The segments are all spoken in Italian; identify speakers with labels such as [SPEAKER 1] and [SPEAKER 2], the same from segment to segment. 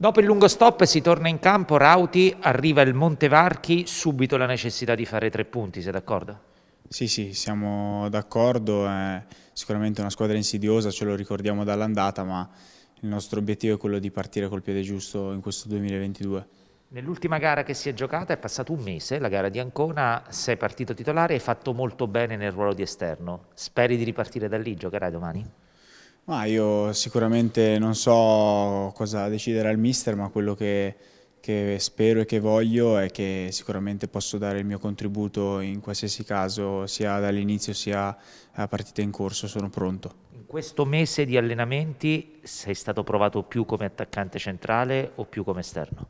[SPEAKER 1] Dopo il lungo stop si torna in campo, Rauti, arriva il Montevarchi, subito la necessità di fare tre punti, sei d'accordo?
[SPEAKER 2] Sì, sì, siamo d'accordo, è sicuramente una squadra insidiosa, ce lo ricordiamo dall'andata, ma il nostro obiettivo è quello di partire col piede giusto in questo 2022.
[SPEAKER 1] Nell'ultima gara che si è giocata è passato un mese, la gara di Ancona, sei partito titolare e hai fatto molto bene nel ruolo di esterno. Speri di ripartire da lì, giocherai domani?
[SPEAKER 2] Ma io sicuramente non so cosa deciderà il mister, ma quello che, che, spero e che voglio è che sicuramente posso dare il mio contributo in qualsiasi caso, sia dall'inizio sia a partita in corso, sono pronto. In questo mese di allenamenti sei stato provato più come attaccante
[SPEAKER 1] centrale o più come esterno?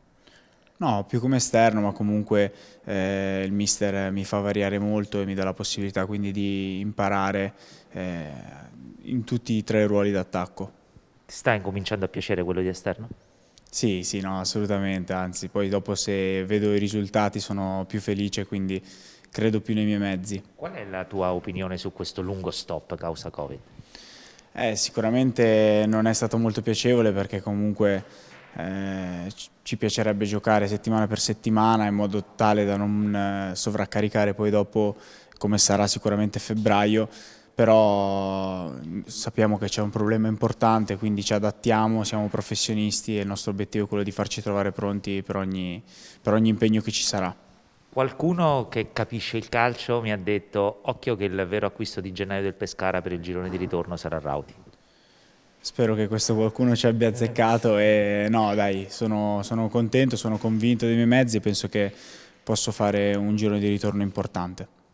[SPEAKER 2] No, più come esterno, ma comunque eh, il mister mi fa variare molto e mi dà la possibilità quindi di imparare eh, in tutti i tre ruoli d'attacco. Ti Sta incominciando a piacere quello di esterno? Sì, sì, no, assolutamente, anzi poi dopo se vedo i risultati sono più felice, quindi credo più nei miei mezzi. Qual è la tua opinione su questo lungo stop causa Covid? Eh, sicuramente non è stato molto piacevole perché comunque eh, ci piacerebbe giocare settimana per settimana in modo tale da non eh, sovraccaricare poi dopo come sarà sicuramente febbraio, però sappiamo che c'è un problema importante, quindi ci adattiamo, siamo professionisti e il nostro obiettivo è quello di farci trovare pronti per ogni, per ogni impegno che ci sarà.
[SPEAKER 1] Qualcuno che capisce il calcio mi ha detto occhio che il vero acquisto di gennaio del Pescara per il girone di ritorno sarà Rauti.
[SPEAKER 2] Spero che questo qualcuno ci abbia azzeccato e no dai, sono, sono contento, sono convinto dei miei mezzi e penso che posso fare un giro di ritorno importante.